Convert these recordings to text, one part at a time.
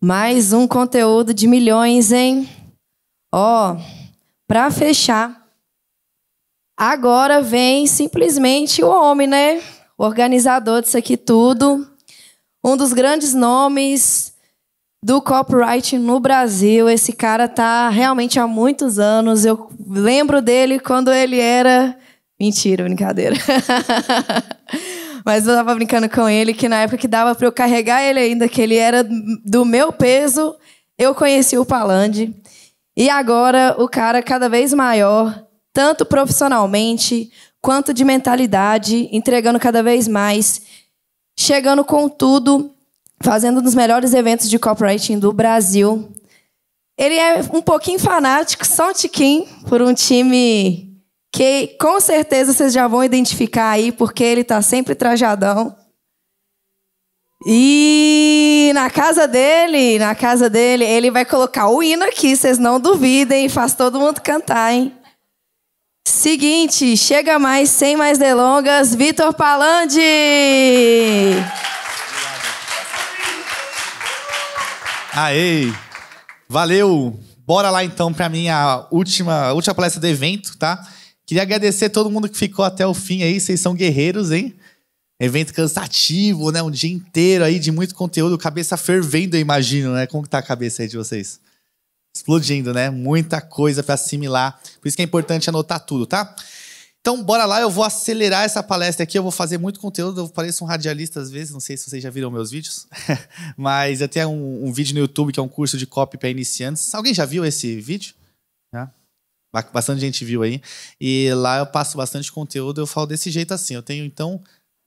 Mais um conteúdo de milhões, hein? Ó, oh, para fechar, agora vem simplesmente o homem, né? O organizador disso aqui tudo, um dos grandes nomes do copyright no Brasil. Esse cara tá realmente há muitos anos. Eu lembro dele quando ele era mentira, brincadeira. Mas eu tava brincando com ele que na época que dava para eu carregar ele ainda, que ele era do meu peso, eu conheci o Palande. E agora o cara cada vez maior, tanto profissionalmente quanto de mentalidade, entregando cada vez mais, chegando com tudo, fazendo um dos melhores eventos de copywriting do Brasil. Ele é um pouquinho fanático, só um tiquinho, por um time que com certeza vocês já vão identificar aí, porque ele está sempre trajadão. E na casa dele, na casa dele, ele vai colocar o hino aqui, vocês não duvidem, faz todo mundo cantar, hein? Seguinte, chega mais, sem mais delongas, Vitor Palandi! Aê! Valeu! Bora lá então para minha última, última palestra do evento, tá? Queria agradecer todo mundo que ficou até o fim aí. Vocês são guerreiros, hein? Evento cansativo, né? Um dia inteiro aí de muito conteúdo. Cabeça fervendo, eu imagino, né? Como que tá a cabeça aí de vocês? Explodindo, né? Muita coisa para assimilar. Por isso que é importante anotar tudo, tá? Então, bora lá, eu vou acelerar essa palestra aqui, eu vou fazer muito conteúdo, eu pareço um radialista às vezes, não sei se vocês já viram meus vídeos, mas eu tenho um, um, vídeo no YouTube que é um curso de copy para iniciantes. Alguém já viu esse vídeo? Já? Bastante gente viu aí. E lá eu passo bastante conteúdo, eu falo desse jeito assim. Eu tenho, então,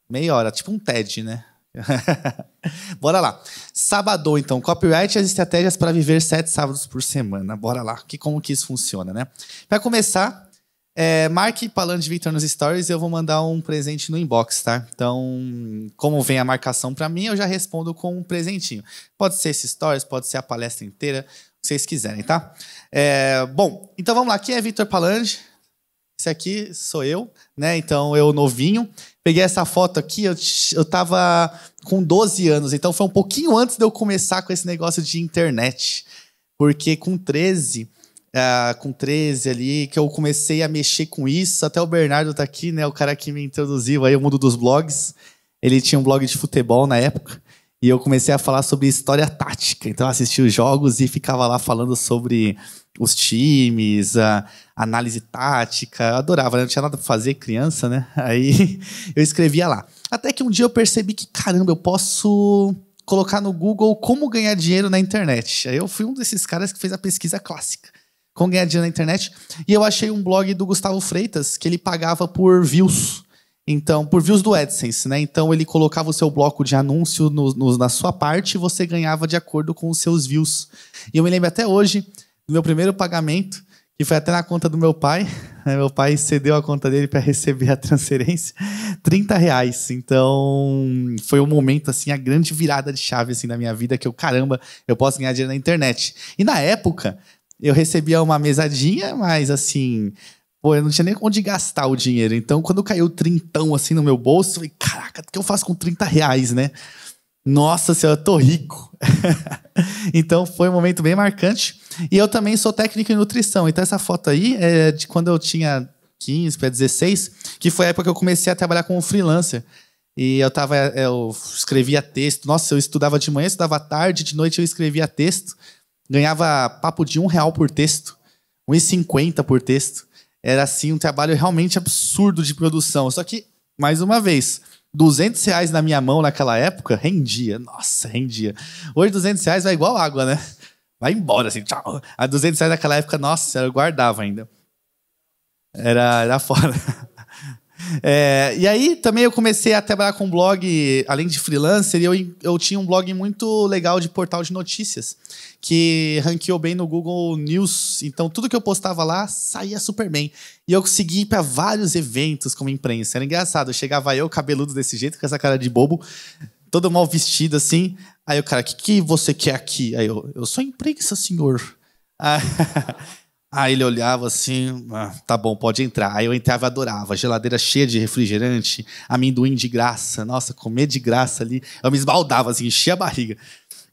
meia hora, tipo um TED, né? Bora lá. Sábado, então, copyright e as estratégias para viver sete sábados por semana. Bora lá. Que, como que isso funciona, né? Para começar, é, marque de Victor nos stories eu vou mandar um presente no inbox, tá? Então, como vem a marcação para mim, eu já respondo com um presentinho. Pode ser esse stories, pode ser a palestra inteira, vocês quiserem, tá? É, bom, então vamos lá. quem é Vitor Palange. Esse aqui sou eu, né? Então eu novinho. Peguei essa foto aqui, eu, eu tava com 12 anos, então foi um pouquinho antes de eu começar com esse negócio de internet. Porque com 13, uh, é, com 13 ali, que eu comecei a mexer com isso. Até o Bernardo tá aqui, né? O cara que me introduziu aí o mundo dos blogs. Ele tinha um blog de futebol na época e eu comecei a falar sobre história tática. Então, eu assistia os jogos e ficava lá falando sobre os times, a análise tática. Eu adorava, né? não tinha nada para fazer, criança, né? Aí eu escrevia lá. Até que um dia eu percebi que, caramba, eu posso colocar no Google como ganhar dinheiro na internet. Aí eu fui um desses caras que fez a pesquisa clássica. Como ganhar dinheiro na internet. E eu achei um blog do Gustavo Freitas que ele pagava por views. Então, por views do AdSense, né? Então ele colocava o seu bloco de anúncio no, no, na sua parte e você ganhava de acordo com os seus views. E eu me lembro até hoje do meu primeiro pagamento, que foi até na conta do meu pai. Né? Meu pai cedeu a conta dele para receber a transferência, 30 reais. Então, foi um momento, assim, a grande virada de chave, assim, na minha vida, que eu, caramba, eu posso ganhar dinheiro na internet. E na época, eu recebia uma mesadinha, mas, assim, Pô, eu não tinha nem onde gastar o dinheiro. Então, quando caiu o trintão assim no meu bolso, eu falei, caraca, o que eu faço com 30 reais, né? Nossa senhora, eu tô rico. então foi um momento bem marcante. E eu também sou técnico em nutrição. Então essa foto aí é de quando eu tinha 15 para 16, que foi a época que eu comecei a trabalhar como freelancer. E eu tava, eu escrevia texto. Nossa, eu estudava de manhã, estudava à tarde, de noite eu escrevia texto. Ganhava papo de um real por texto, 1,50 por texto. Era assim um trabalho realmente absurdo de produção. Só que, mais uma vez, 200 reais na minha mão naquela época rendia. Nossa, rendia. Hoje 200 reais vai igual água, né? Vai embora, assim, tchau. A 200 reais naquela época, nossa, eu guardava ainda. Era, era fora. É, e aí também eu comecei a trabalhar com blog, além de freelancer, e eu, eu tinha um blog muito legal de portal de notícias, que ranqueou bem no Google News. Então tudo que eu postava lá saía super bem. E eu consegui ir para vários eventos como imprensa. Era engraçado, chegava eu cabeludo desse jeito, com essa cara de bobo, todo mal vestido assim. Aí o cara, o que, que você quer aqui? Aí eu, eu sou imprensa, senhor. Ah, Aí ele olhava assim, ah, tá bom, pode entrar. Aí eu entrava e adorava. Geladeira cheia de refrigerante, amendoim de graça. Nossa, comer de graça ali. Eu me esbaldava, assim, enchia a barriga.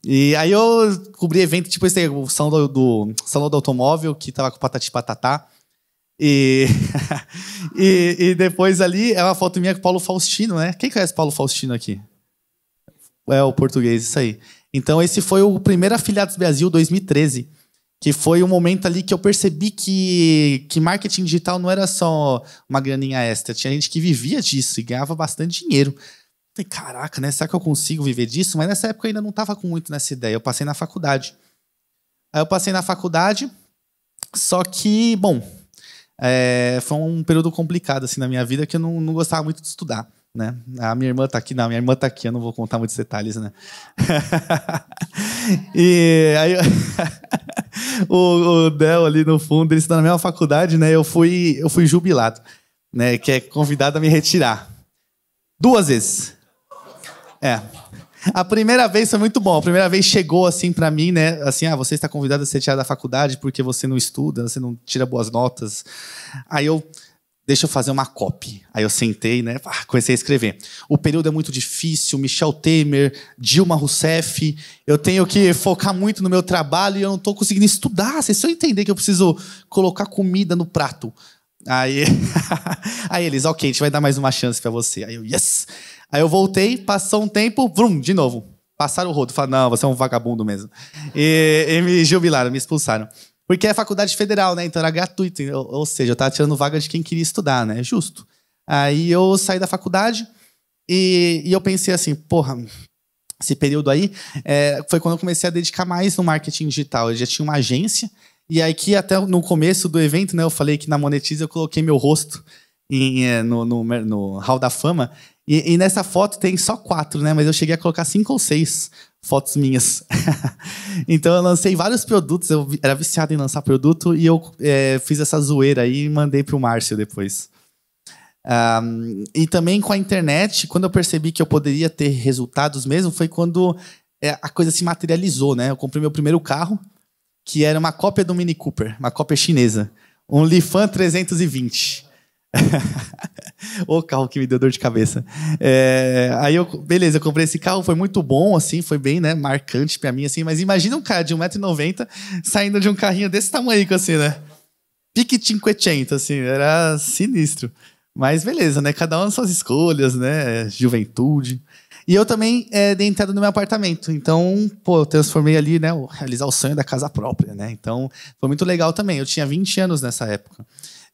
E aí eu cobri evento, tipo esse aí, o salão do, do, salão do automóvel, que tava com patati patatá. E, e, e, depois ali é uma foto minha com o Paulo Faustino, né? Quem conhece Paulo Faustino aqui? É o português, isso aí. Então esse foi o primeiro Afiliados Brasil 2013 que foi um momento ali que eu percebi que, que marketing digital não era só uma graninha extra. Tinha gente que vivia disso e ganhava bastante dinheiro. falei, caraca, né? Será que eu consigo viver disso? Mas nessa época eu ainda não estava com muito nessa ideia. Eu passei na faculdade. Aí eu passei na faculdade, só que, bom, é, foi um período complicado assim na minha vida que eu não, não gostava muito de estudar. Né? A minha irmã está aqui, não, minha irmã está aqui, eu não vou contar muitos detalhes, né? e aí o, o Del ali no fundo, ele está na mesma faculdade, né? Eu fui, eu fui jubilado, né? Que é convidado a me retirar. Duas vezes. É. A primeira vez foi muito bom. A primeira vez chegou assim para mim, né? Assim, ah, você está convidado a ser retirar da faculdade porque você não estuda, você não tira boas notas. Aí eu deixa eu fazer uma copy. Aí eu sentei, né? Comecei a escrever. O período é muito difícil, Michel Temer, Dilma Rousseff. Eu tenho que focar muito no meu trabalho e eu não estou conseguindo estudar. Se eu entender que eu preciso colocar comida no prato. Aí, aí eles, ok, a gente vai dar mais uma chance para você. Aí eu, yes! Aí eu voltei, passou um tempo, vrum, de novo. Passaram o rodo. Falaram, não, você é um vagabundo mesmo. E, e me jubilaram, me expulsaram. Porque é faculdade federal, né? Então era gratuito. Ou, ou seja, eu estava tirando vaga de quem queria estudar, né? Justo. Aí eu saí da faculdade e, e eu pensei assim, porra, esse período aí é, foi quando eu comecei a dedicar mais no marketing digital. Eu já tinha uma agência, e aí que até no começo do evento, né? Eu falei que na Monetize eu coloquei meu rosto em, é, no, no, no Hall da Fama. E, e, nessa foto tem só quatro, né? Mas eu cheguei a colocar cinco ou seis fotos minhas. então eu lancei vários produtos, eu era viciado em lançar produto e eu é, fiz essa zoeira aí e mandei para o Márcio depois. Um, e também com a internet, quando eu percebi que eu poderia ter resultados mesmo, foi quando é, a coisa se materializou, né? Eu comprei meu primeiro carro, que era uma cópia do Mini Cooper, uma cópia chinesa, um Lifan 320. o carro que me deu dor de cabeça. É, aí eu, beleza, eu comprei esse carro, foi muito bom, assim, foi bem, né, marcante para mim, assim. Mas imagina um cara de 1,90m saindo de um carrinho desse tamanho, assim, né? Pique 580, assim, era sinistro. Mas beleza, né? Cada um as suas escolhas, né? Juventude. E eu também é, dei entrada no meu apartamento. Então, pô, eu transformei ali, né? Realizar o sonho da casa própria, né? Então, foi muito legal também. Eu tinha 20 anos nessa época.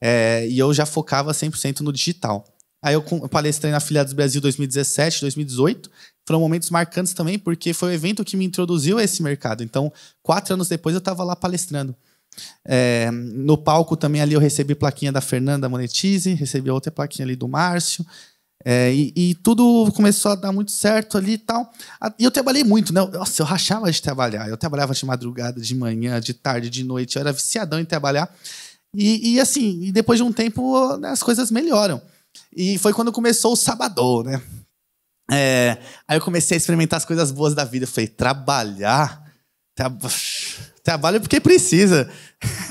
É, e eu já focava 100% no digital. Aí eu palestrei na Filiados Brasil 2017, 2018. Foram momentos marcantes também, porque foi o evento que me introduziu a esse mercado. Então, quatro anos depois, eu estava lá palestrando. É, no palco também ali eu recebi plaquinha da Fernanda Monetize, recebi outra plaquinha ali do Márcio. É, e, e, tudo começou a dar muito certo ali e tal. E eu trabalhei muito, né? Nossa, eu rachava de trabalhar. Eu trabalhava de madrugada, de manhã, de tarde, de noite. Eu era viciadão em trabalhar. E, e assim, e depois de um tempo né, as coisas melhoram. E foi quando começou o sabadão, né? É, aí eu comecei a experimentar as coisas boas da vida. Eu falei, trabalhar? trabalho porque precisa.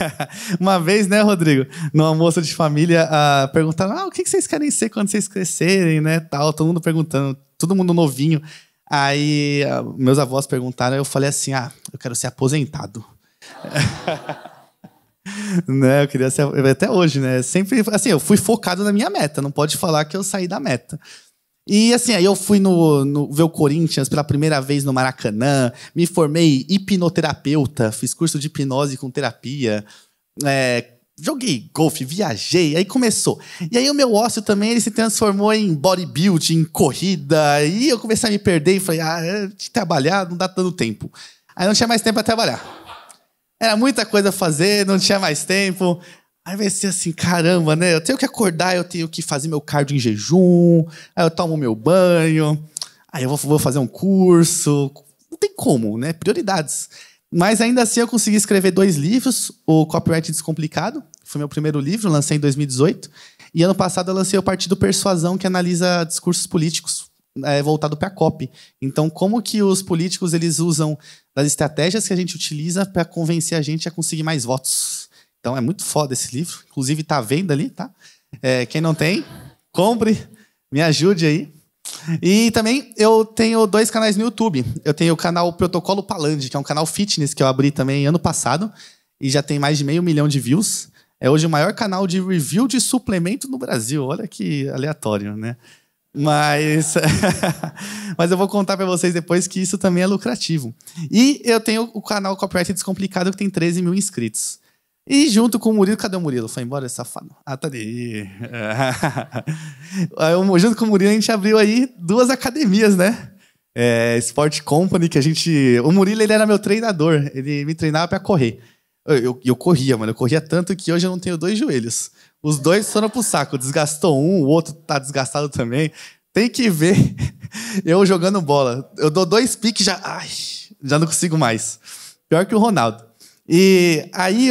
Uma vez, né, Rodrigo? No almoço de família, uh, perguntaram: ah, o que vocês querem ser quando vocês crescerem, né? Tal, todo mundo perguntando, todo mundo novinho. Aí meus avós perguntaram, eu falei assim: ah, eu quero ser aposentado. né? Eu queria ser. Até hoje, né? Sempre. Assim, eu fui focado na minha meta. Não pode falar que eu saí da meta. E assim, aí eu fui no, no, ver o Corinthians pela primeira vez no Maracanã, me formei hipnoterapeuta, fiz curso de hipnose com terapia, é, joguei golfe, viajei, aí começou. E aí o meu ócio também ele se transformou em bodybuilding, em corrida, e eu comecei a me perder e falei, ah, de é, trabalhar não dá tanto tempo. Aí não tinha mais tempo para trabalhar. Era muita coisa a fazer, não tinha mais tempo. Aí vai ser assim, caramba, né? Eu tenho que acordar, eu tenho que fazer meu cardio em jejum, aí eu tomo meu banho, aí eu vou, vou fazer um curso. Não tem como, né? Prioridades. Mas ainda assim eu consegui escrever dois livros, o Copyright Descomplicado, foi meu primeiro livro, lancei em 2018, e ano passado eu lancei o Partido Persuasão, que analisa discursos políticos é, voltado para a COP. Então, como que os políticos eles usam das estratégias que a gente utiliza para convencer a gente a conseguir mais votos. Então é muito foda esse livro. Inclusive está à venda ali, tá? É, quem não tem, compre, me ajude aí. E também eu tenho dois canais no YouTube. Eu tenho o canal Protocolo Paland, que é um canal fitness que eu abri também ano passado e já tem mais de meio milhão de views. É hoje o maior canal de review de suplemento no Brasil. Olha que aleatório, né? Mas, mas eu vou contar para vocês depois que isso também é lucrativo. E eu tenho o canal Copyright Descomplicado, que tem 13 mil inscritos. E junto com o Murilo, cadê o Murilo? Foi embora, safado. Ah, tá ali. É. junto com o Murilo, a gente abriu aí duas academias, né? É, Sport Company, que a gente. O Murilo, ele era meu treinador. Ele me treinava para correr. Eu, eu, eu corria, mano. Eu corria tanto que hoje eu não tenho dois joelhos. Os dois foram pro saco. Desgastou um, o outro tá desgastado também. Tem que ver eu jogando bola. Eu dou dois piques já. Ai, já não consigo mais. Pior que o Ronaldo. E aí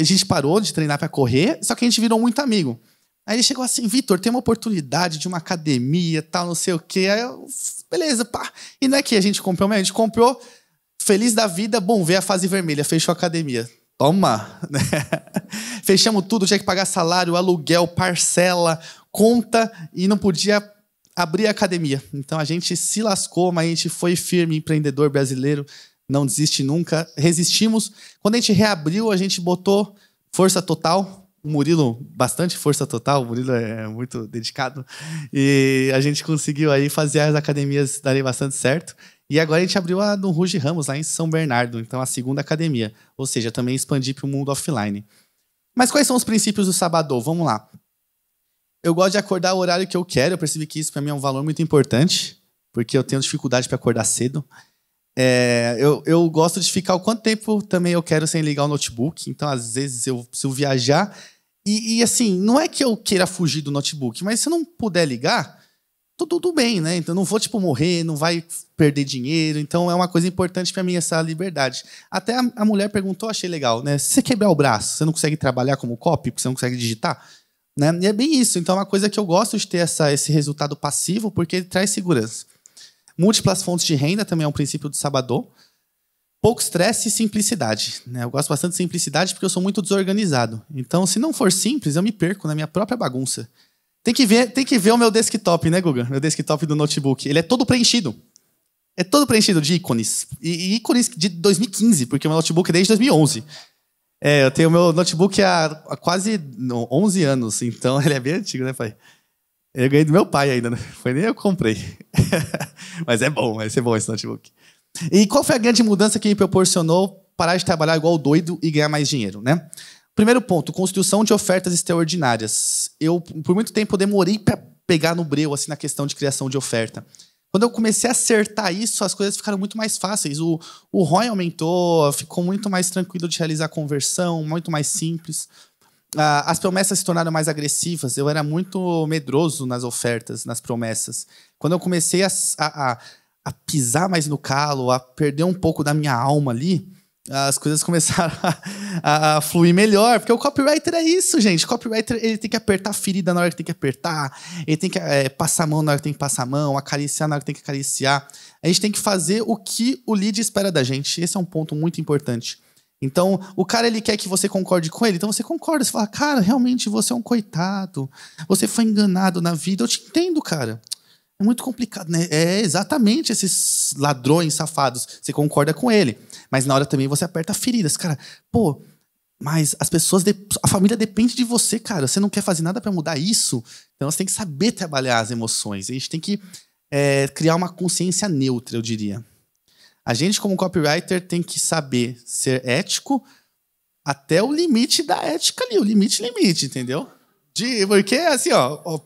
a gente parou de treinar para correr, só que a gente virou muito amigo. Aí ele chegou assim, Vitor, tem uma oportunidade de uma academia, tal, não sei o quê. Aí eu, beleza, pá. E não é que a gente comprou, mas a gente comprou, feliz da vida, bom, ver a fase vermelha, fechou a academia. Toma! Né? Fechamos tudo, tinha que pagar salário, aluguel, parcela, conta e não podia abrir a academia. Então a gente se lascou, mas a gente foi firme, empreendedor brasileiro, não desiste nunca. Resistimos. Quando a gente reabriu, a gente botou força total. O Murilo, bastante força total, o Murilo é muito dedicado. E a gente conseguiu aí fazer as academias darem bastante certo. E agora a gente abriu a do Ruge Ramos, lá em São Bernardo, então a segunda academia. Ou seja, também expandir para o mundo offline. Mas quais são os princípios do Sabadão? Vamos lá. Eu gosto de acordar o horário que eu quero, eu percebi que isso para mim é um valor muito importante, porque eu tenho dificuldade para acordar cedo. É, eu, eu, gosto de ficar o quanto tempo também eu quero sem ligar o notebook, então às vezes eu preciso viajar. E, e assim, não é que eu queira fugir do notebook, mas se eu não puder ligar, tudo bem, né? Então não vou tipo morrer, não vai perder dinheiro. Então é uma coisa importante para mim essa liberdade. Até a, a, mulher perguntou, achei legal, né? Se você quebrar o braço, você não consegue trabalhar como copy, porque você não consegue digitar, né? E é bem isso. Então é uma coisa que eu gosto de ter essa, esse resultado passivo, porque ele traz segurança. Múltiplas fontes de renda também é um princípio do Sabadão. Pouco estresse e simplicidade. Né? Eu gosto bastante de simplicidade porque eu sou muito desorganizado. Então, se não for simples, eu me perco na minha própria bagunça. Tem que ver, tem que ver o meu desktop, né, Guga? Meu desktop do notebook. Ele é todo preenchido. É todo preenchido de ícones. E, e ícones de 2015, porque o meu notebook é desde 2011. É, eu tenho o meu notebook há, há quase não, 11 anos, então ele é bem antigo, né, pai? Eu ganhei do meu pai ainda, né? Foi nem eu que comprei. mas é bom, vai ser bom esse notebook. E qual foi a grande mudança que me proporcionou parar de trabalhar igual doido e ganhar mais dinheiro, né? Primeiro ponto, construção de ofertas extraordinárias. Eu, por muito tempo, demorei para pegar no breu, assim, na questão de criação de oferta. Quando eu comecei a acertar isso, as coisas ficaram muito mais fáceis. O, o ROI aumentou, ficou muito mais tranquilo de realizar conversão, muito mais simples. Ah, as promessas se tornaram mais agressivas. Eu era muito medroso nas ofertas, nas promessas. Quando eu comecei a, a, a pisar mais no calo, a perder um pouco da minha alma ali, as coisas começaram a, a, fluir melhor, porque o copywriter é isso, gente. O copywriter ele tem que apertar a ferida na hora que tem que apertar, ele tem que é, passar a mão na hora que tem que passar a mão, acariciar na hora que tem que acariciar. A gente tem que fazer o que o lead espera da gente. Esse é um ponto muito importante. Então, o cara ele quer que você concorde com ele, então você concorda, você fala, cara, realmente você é um coitado, você foi enganado na vida, eu te entendo, cara. É muito complicado, né? É exatamente esses ladrões safados. Você concorda com ele. Mas na hora também você aperta feridas. Cara, pô, mas as pessoas, a família depende de você, cara. Você não quer fazer nada para mudar isso. Então você tem que saber trabalhar as emoções. A gente tem que é, criar uma consciência neutra, eu diria. A gente, como copywriter, tem que saber ser ético até o limite da ética ali, o limite, limite, entendeu? De, porque assim, ó, ó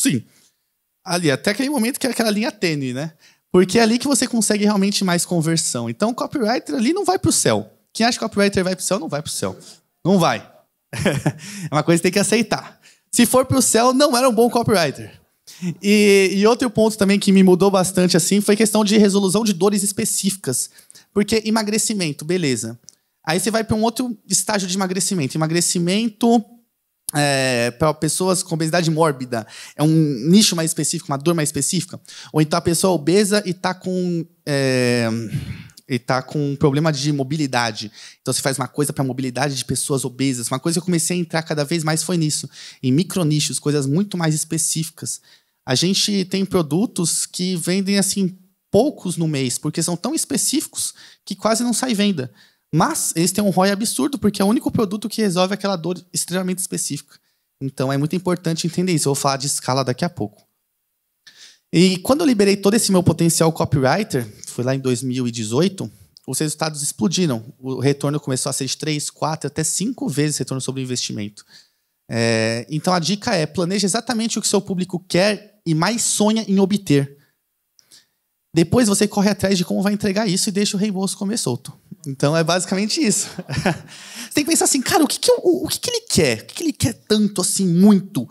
sim ali, até aquele momento que é aquela linha tênue, né? Porque é ali que você consegue realmente mais conversão. Então, o copywriter ali não vai para o céu. Quem acha que o copywriter vai para o céu, não vai para o céu. Não vai. é uma coisa que tem que aceitar. Se for para o céu, não era um bom copywriter. E, e, outro ponto também que me mudou bastante assim foi questão de resolução de dores específicas. Porque emagrecimento, beleza. Aí você vai para um outro estágio de emagrecimento. Emagrecimento é, para pessoas com obesidade mórbida, é um nicho mais específico, uma dor mais específica, ou então a pessoa é obesa e está com. É, e tá com um problema de mobilidade. Então você faz uma coisa para mobilidade de pessoas obesas. Uma coisa que eu comecei a entrar cada vez mais foi nisso, em micronichos, coisas muito mais específicas. A gente tem produtos que vendem assim poucos no mês, porque são tão específicos que quase não sai venda. Mas eles têm um ROI absurdo, porque é o único produto que resolve aquela dor extremamente específica. Então é muito importante entender isso. Eu vou falar de escala daqui a pouco. E quando eu liberei todo esse meu potencial copywriter, foi lá em 2018, os resultados explodiram. O retorno começou a ser de 3, 4, até 5 vezes retorno sobre o investimento. É, então a dica é planeje exatamente o que seu público quer e mais sonha em obter. Depois você corre atrás de como vai entregar isso e deixa o reembolso comer solto. Então é basicamente isso. você tem que pensar assim, cara, o que, que, o, o que, que ele quer? O que, que ele quer tanto, assim, muito?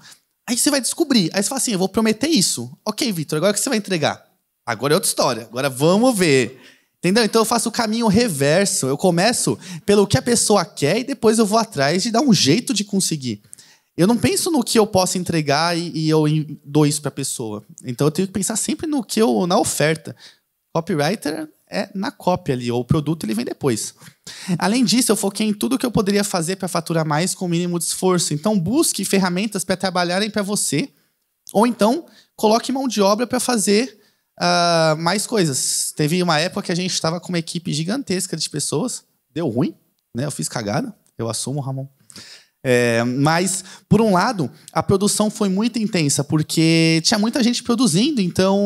Aí você vai descobrir. Aí você fala assim, eu vou prometer isso. Ok, Vitor, agora o que você vai entregar? Agora é outra história. Agora vamos ver. Entendeu? Então eu faço o caminho reverso. Eu começo pelo que a pessoa quer e depois eu vou atrás de dar um jeito de conseguir eu não penso no que eu posso entregar e, e eu dou isso para a pessoa. Então eu tenho que pensar sempre no que eu na oferta. Copywriter é na cópia ali, ou o produto ele vem depois. Além disso, eu foquei em tudo que eu poderia fazer para faturar mais com o mínimo de esforço. Então busque ferramentas para trabalharem para você, ou então coloque mão de obra para fazer uh, mais coisas. Teve uma época que a gente estava com uma equipe gigantesca de pessoas, deu ruim, né? Eu fiz cagada, eu assumo, Ramon. É, mas, por um lado, a produção foi muito intensa, porque tinha muita gente produzindo, então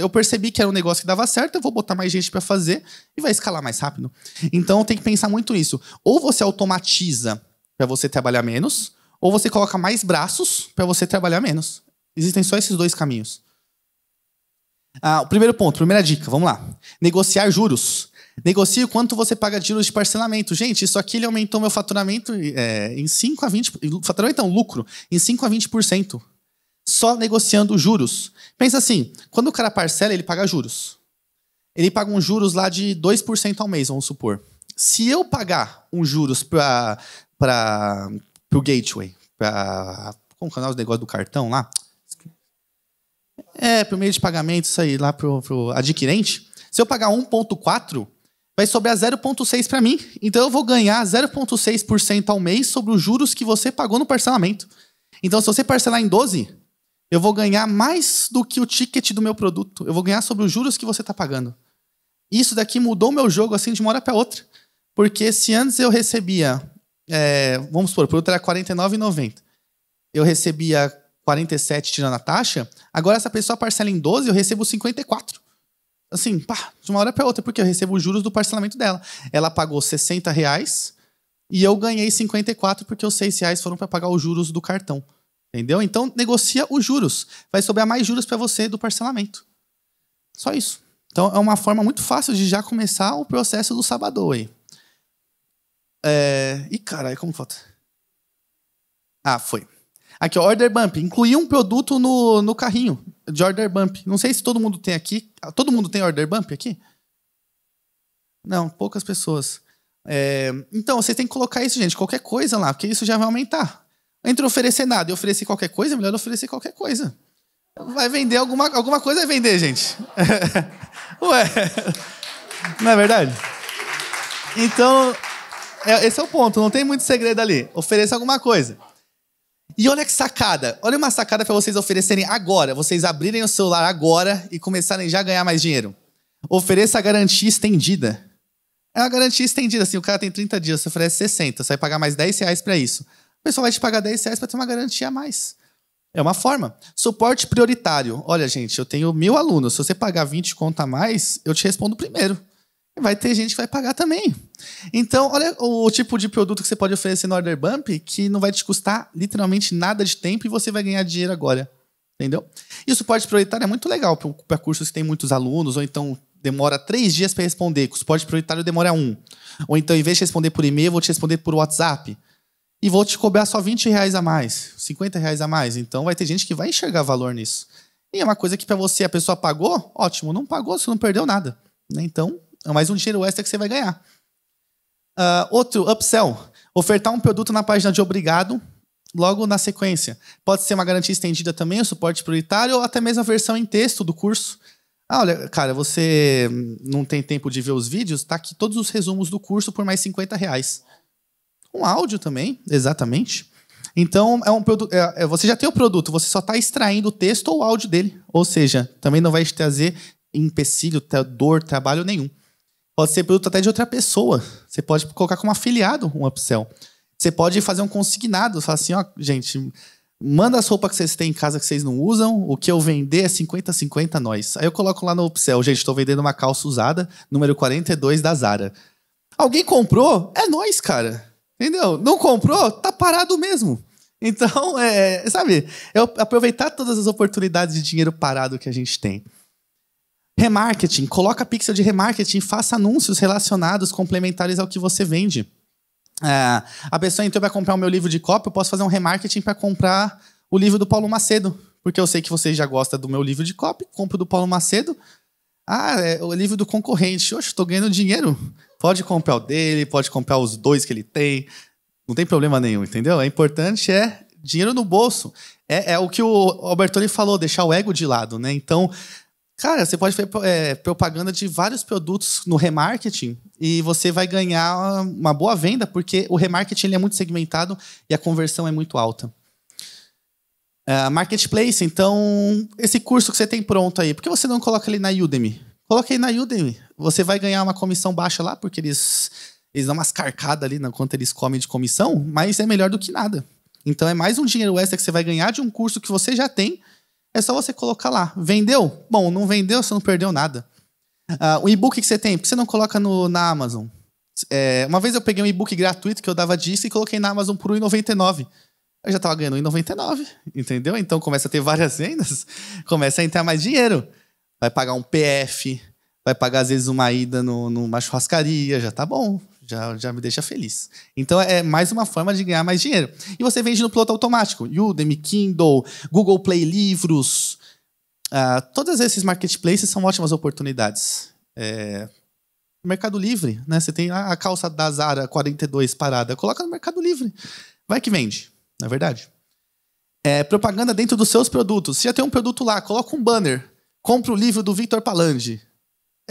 eu percebi que era um negócio que dava certo, eu vou botar mais gente para fazer e vai escalar mais rápido. Então tem que pensar muito isso. Ou você automatiza para você trabalhar menos, ou você coloca mais braços para você trabalhar menos. Existem só esses dois caminhos. Ah, o primeiro ponto, primeira dica, vamos lá. Negociar juros. Negocie quanto você paga de juros de parcelamento. Gente, isso aqui ele aumentou meu faturamento é, em 5 a 20%. Faturamento é um lucro em 5 a 20%. Só negociando juros. Pensa assim: quando o cara parcela, ele paga juros. Ele paga uns juros lá de 2% ao mês, vamos supor. Se eu pagar uns juros para o gateway, para. Como canal é o negócio do cartão lá? É, para o meio de pagamento, isso aí, lá para o adquirente. Se eu pagar 1,4, vai sobrar 0,6 para mim. Então eu vou ganhar 0,6% ao mês sobre os juros que você pagou no parcelamento. Então, se você parcelar em 12, eu vou ganhar mais do que o ticket do meu produto. Eu vou ganhar sobre os juros que você está pagando. Isso daqui mudou meu jogo assim de uma hora para outra. Porque se antes eu recebia, é, vamos supor, o produto era R$ 49,90. Eu recebia 47 tirando a taxa, agora essa pessoa parcela em 12, eu recebo 54 assim, pá, de uma hora para outra, porque eu recebo os juros do parcelamento dela. Ela pagou 60 reais e eu ganhei 54 porque os 6 reais foram para pagar os juros do cartão. Entendeu? Então, negocia os juros. Vai sobrar mais juros para você do parcelamento. Só isso. Então, é uma forma muito fácil de já começar o processo do sabadão aí. É... Ih, caralho, como falta? Ah, foi. Aqui, ó, order bump. Incluir um produto no, no carrinho de order bump. Não sei se todo mundo tem aqui. Todo mundo tem order bump aqui? Não, poucas pessoas. É, então, vocês têm que colocar isso, gente, qualquer coisa lá, porque isso já vai aumentar. Entre oferecer nada e oferecer qualquer coisa, é melhor oferecer qualquer coisa. Vai vender alguma, alguma coisa, vai é vender, gente. Ué, não é verdade? Então, é, esse é o ponto, não tem muito segredo ali. Ofereça alguma coisa. E olha que sacada. Olha uma sacada para vocês oferecerem agora. Vocês abrirem o celular agora e começarem já a ganhar mais dinheiro. Ofereça a garantia estendida. É uma garantia estendida, assim, o cara tem 30 dias, você oferece 60, você vai pagar mais 10 reais para isso. O pessoal vai te pagar 10 reais para ter uma garantia a mais. É uma forma. Suporte prioritário. Olha, gente, eu tenho mil alunos. Se você pagar 20 conto a mais, eu te respondo primeiro vai ter gente que vai pagar também. Então, olha o tipo de produto que você pode oferecer no Order Bump, que não vai te custar literalmente nada de tempo e você vai ganhar dinheiro agora. Entendeu? E o suporte prioritário é muito legal para cursos que tem muitos alunos, ou então demora três dias para responder, que o suporte prioritário demora um. Ou então, em vez de responder por e-mail, vou te responder por WhatsApp. E vou te cobrar só 20 reais a mais, 50 reais a mais. Então, vai ter gente que vai enxergar valor nisso. E é uma coisa que para você, a pessoa pagou, ótimo. Não pagou, você não perdeu nada. Né? Então, é mais um dinheiro extra que você vai ganhar. Uh, outro, upsell. Ofertar um produto na página de obrigado logo na sequência. Pode ser uma garantia estendida também, o suporte prioritário, ou até mesmo a versão em texto do curso. Ah, olha, cara, você não tem tempo de ver os vídeos? Tá aqui todos os resumos do curso por mais 50 reais. Um áudio também, exatamente. Então, é um produto. É, é, você já tem o produto, você só está extraindo o texto ou o áudio dele. Ou seja, também não vai te trazer empecilho, dor, trabalho nenhum. Pode ser produto até de outra pessoa. Você pode colocar como afiliado um upsell. Você pode fazer um consignado, falar assim, ó, gente, manda as roupas que vocês têm em casa que vocês não usam, o que eu vender é 50 50 nós. Aí eu coloco lá no upsell, gente, estou vendendo uma calça usada, número 42 da Zara. Alguém comprou? É nós, cara. Entendeu? Não comprou? Tá parado mesmo. Então, é, sabe, é aproveitar todas as oportunidades de dinheiro parado que a gente tem. Remarketing. Coloca pixel de remarketing, faça anúncios relacionados, complementares ao que você vende. É, a pessoa então vai comprar o meu livro de cópia, eu posso fazer um remarketing para comprar o livro do Paulo Macedo, porque eu sei que você já gosta do meu livro de cópia, compro do Paulo Macedo. Ah, é o livro do concorrente. Oxe, estou ganhando dinheiro. Pode comprar o dele, pode comprar os dois que ele tem. Não tem problema nenhum, entendeu? O é importante é dinheiro no bolso. É, é o que o Albertoni falou, deixar o ego de lado, né? Então, Cara, você pode fazer é, propaganda de vários produtos no remarketing e você vai ganhar uma boa venda, porque o remarketing ele é muito segmentado e a conversão é muito alta. Uh, marketplace, então, esse curso que você tem pronto aí, por que você não coloca ele na Udemy? Coloca ele na Udemy. Você vai ganhar uma comissão baixa lá, porque eles, eles dão umas carcadas ali na quanto eles comem de comissão, mas é melhor do que nada. Então é mais um dinheiro extra que você vai ganhar de um curso que você já tem é só você colocar lá. Vendeu? Bom, não vendeu, você não perdeu nada. Uh, o e-book que você tem, por que você não coloca no, na Amazon? É, uma vez eu peguei um e-book gratuito que eu dava disso e coloquei na Amazon por R$1,99. Eu já estava ganhando R$1,99, entendeu? Então começa a ter várias vendas, começa a entrar mais dinheiro. Vai pagar um PF, vai pagar às vezes uma ida no, numa churrascaria, já tá bom já, já me deixa feliz. Então é mais uma forma de ganhar mais dinheiro. E você vende no piloto automático. Udemy, Kindle, Google Play Livros. Uh, ah, todos esses marketplaces são ótimas oportunidades. É, Mercado Livre, né? Você tem a calça da Zara 42 parada, coloca no Mercado Livre. Vai que vende, na é verdade. É, propaganda dentro dos seus produtos. Se já tem um produto lá, coloca um banner. compre o livro do Victor Palandi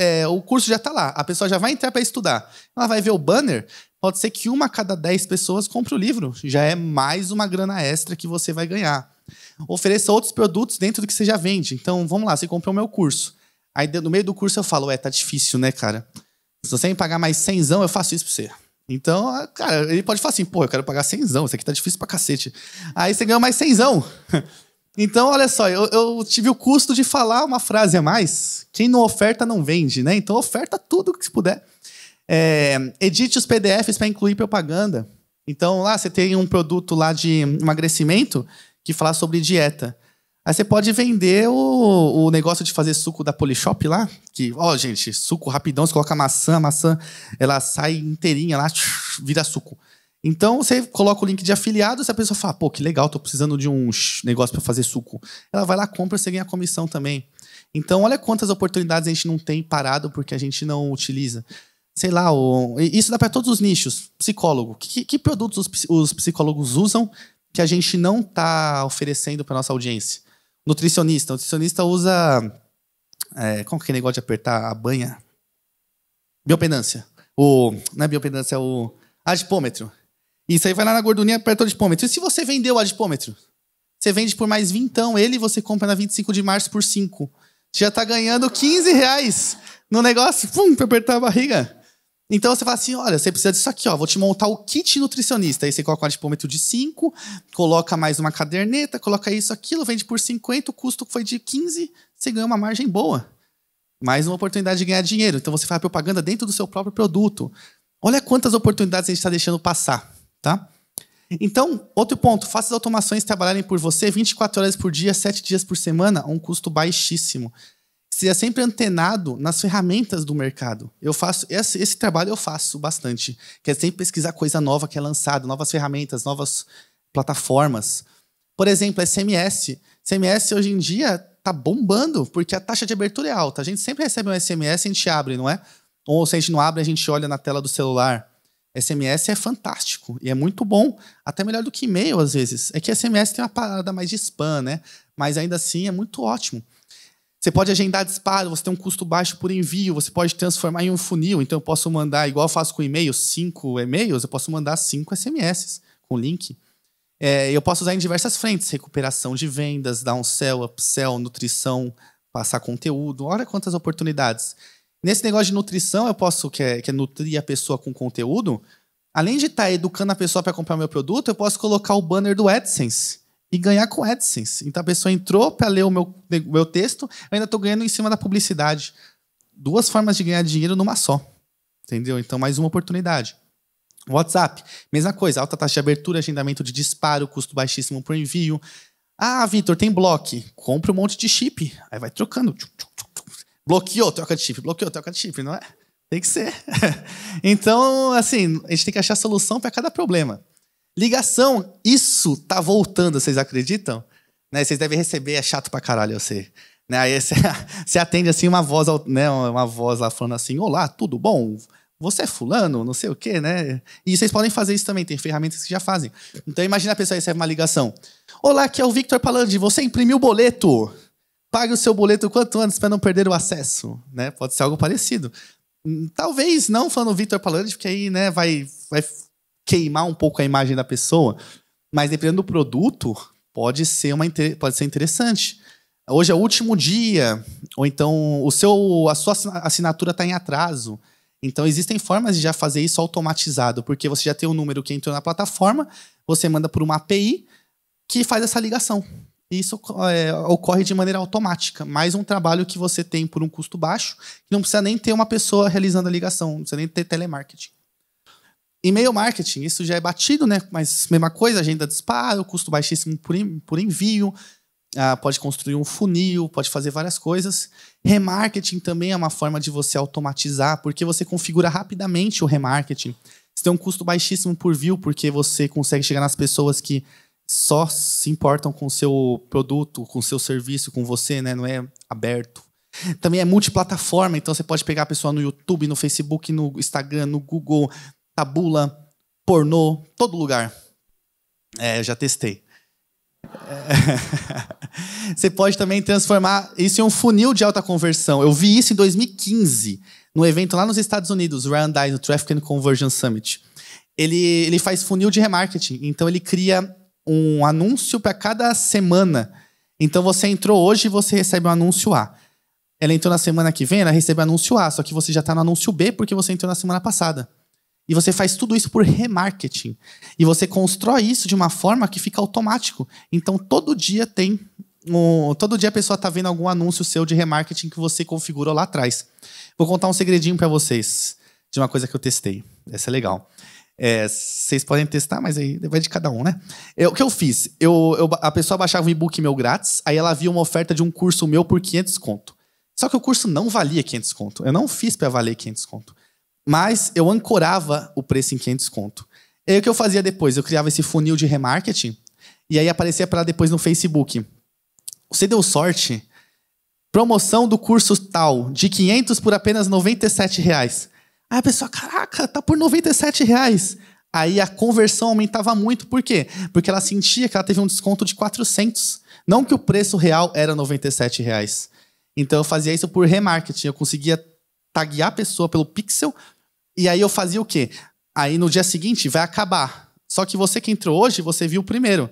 é, o curso já está lá, a pessoa já vai entrar para estudar. Ela vai ver o banner, pode ser que uma a cada dez pessoas compre o livro. Já é mais uma grana extra que você vai ganhar. Ofereça outros produtos dentro do que você já vende. Então, vamos lá, você comprou o meu curso. Aí, no meio do curso, eu falo, ué, tá difícil, né, cara? Se você me pagar mais cenzão, eu faço isso pra você. Então, ah, cara, ele pode falar assim, pô, eu quero pagar cenzão, isso aqui tá difícil pra cacete. Aí você ganhou mais cenzão. Então, olha só, eu, eu, tive o custo de falar uma frase a mais. Quem não oferta, não vende, né? Então, oferta tudo que se puder. É, edite os PDFs para incluir propaganda. Então, lá você tem um produto lá de emagrecimento que fala sobre dieta. Aí você pode vender o, o negócio de fazer suco da Polishop lá. Que, ó, gente, suco rapidão, você coloca maçã, a maçã ela sai inteirinha lá, tchur, vira suco. Então você coloca o link de afiliado, se a pessoa fala, pô, que legal, tô precisando de um negócio para fazer suco. Ela vai lá, compra, você ganha comissão também. Então, olha quantas oportunidades a gente não tem parado porque a gente não utiliza. Sei lá, o... isso dá para todos os nichos. Psicólogo. Que, que produtos os, os, psicólogos usam que a gente não tá oferecendo para nossa audiência? Nutricionista. O nutricionista usa. É, como que é negócio de apertar a banha? Biopendância. O, não é biopendância, é o. Adipômetro. Isso aí vai lá na gordurinha, perto do dipômetro. E se você vendeu o dipômetro, Você vende por mais vintão ele você compra na 25 de março por 5. já tá ganhando 15 reais no negócio, pum, pra apertar a barriga. Então você fala assim: olha, você precisa disso aqui, ó. Vou te montar o kit nutricionista. Aí você coloca um adipômetro de 5, coloca mais uma caderneta, coloca isso, aquilo, vende por 50, o custo foi de 15, você ganha uma margem boa. Mais uma oportunidade de ganhar dinheiro. Então você faz propaganda dentro do seu próprio produto. Olha quantas oportunidades a gente está deixando passar. Tá? Então, outro ponto, faça as automações trabalharem por você 24 horas por dia, 7 dias por semana, a um custo baixíssimo. Seja sempre antenado nas ferramentas do mercado. Eu faço esse, esse trabalho eu faço bastante, que é sempre pesquisar coisa nova que é lançada, novas ferramentas, novas plataformas. Por exemplo, SMS. SMS hoje em dia tá bombando porque a taxa de abertura é alta. A gente sempre recebe um SMS e a gente abre, não é? Ou se a gente não abre, a gente olha na tela do celular. SMS é fantástico e é muito bom, até melhor do que e-mail às vezes. É que SMS tem uma parada mais de spam, né? Mas ainda assim é muito ótimo. Você pode agendar disparo, você tem um custo baixo por envio, você pode transformar em um funil. Então eu posso mandar, igual eu faço com e-mail, cinco e-mails, eu posso mandar cinco SMS com link. É, eu posso usar em diversas frentes: recuperação de vendas, downsell, upsell, nutrição, passar conteúdo. Olha quantas oportunidades. Nesse negócio de nutrição, eu posso, que é, que é nutrir a pessoa com conteúdo, além de estar tá educando a pessoa para comprar meu produto, eu posso colocar o banner do AdSense e ganhar com AdSense. Então a pessoa entrou para ler o meu, meu texto, eu ainda estou ganhando em cima da publicidade. Duas formas de ganhar dinheiro numa só. Entendeu? Então, mais uma oportunidade. WhatsApp, mesma coisa, alta taxa de abertura, agendamento de disparo, custo baixíssimo por envio. Ah, Vitor, tem bloco. compre um monte de chip. Aí vai trocando. Tchum, tchum, tchum. Bloqueou, troca de chip. Bloqueou, troca de chip, não é? Tem que ser. então, assim, a gente tem que achar solução para cada problema. Ligação, isso tá voltando, vocês acreditam? Né? Vocês devem receber, é chato pra caralho, eu sei. Né? Aí você atende assim uma voz, né? uma voz lá falando assim: Olá, tudo bom? Você é fulano, não sei o quê, né? E vocês podem fazer isso também, tem ferramentas que já fazem. Então imagina a pessoa recebe uma ligação. Olá, aqui é o Victor Palandi, você imprimiu o boleto. Pague o seu boleto quanto antes para não perder o acesso, né? Pode ser algo parecido. Hum, talvez não falando Vitor Palante, porque aí, né, vai, vai queimar um pouco a imagem da pessoa, mas dependendo do produto, pode ser uma pode ser interessante. Hoje é o último dia, ou então o seu a sua assinatura está em atraso. Então existem formas de já fazer isso automatizado, porque você já tem o um número que entrou na plataforma, você manda por uma API que faz essa ligação isso é, ocorre de maneira automática. Mais um trabalho que você tem por um custo baixo, que não precisa nem ter uma pessoa realizando a ligação, não precisa nem ter telemarketing. E-mail marketing, isso já é batido, né? Mas mesma coisa, agenda de disparo, custo baixíssimo por, por envio, ah, pode construir um funil, pode fazer várias coisas. Remarketing também é uma forma de você automatizar, porque você configura rapidamente o remarketing. Você tem um custo baixíssimo por view, porque você consegue chegar nas pessoas que só se importam com o seu produto, com o seu serviço, com você, né? Não é aberto. Também é multiplataforma, então você pode pegar a pessoa no YouTube, no Facebook, no Instagram, no Google, tabula, pornô, todo lugar. É, eu já testei. É. Você pode também transformar isso em um funil de alta conversão. Eu vi isso em 2015, no evento lá nos Estados Unidos, o Ryan Dye, no Traffic and Conversion Summit. Ele, ele faz funil de remarketing, então ele cria um anúncio para cada semana. Então você entrou hoje e você recebe um anúncio A. Ela entrou na semana que vem, ela recebe um anúncio A, só que você já está no anúncio B porque você entrou na semana passada. E você faz tudo isso por remarketing. E você constrói isso de uma forma que fica automático. Então todo dia tem. Um, todo dia a pessoa está vendo algum anúncio seu de remarketing que você configurou lá atrás. Vou contar um segredinho para vocês de uma coisa que eu testei. Essa é legal. É, vocês podem testar, mas aí vai de cada um, né? Eu, é, o que eu fiz? Eu, eu, a pessoa baixava um e-book meu grátis, aí ela via uma oferta de um curso meu por 500 conto. Só que o curso não valia 500 conto. Eu não fiz para valer 500 conto. Mas eu ancorava o preço em 500 conto. E aí o que eu fazia depois? Eu criava esse funil de remarketing e aí aparecia para depois no Facebook. Você deu sorte? Promoção do curso tal, de 500 por apenas 97 reais. Aí a pessoa, caraca, tá por 97 reais. Aí a conversão aumentava muito, por quê? Porque ela sentia que ela teve um desconto de 400. Não que o preço real era 97 reais. Então eu fazia isso por remarketing. Eu conseguia taguear a pessoa pelo pixel. E aí eu fazia o quê? Aí no dia seguinte vai acabar. Só que você que entrou hoje, você viu o primeiro.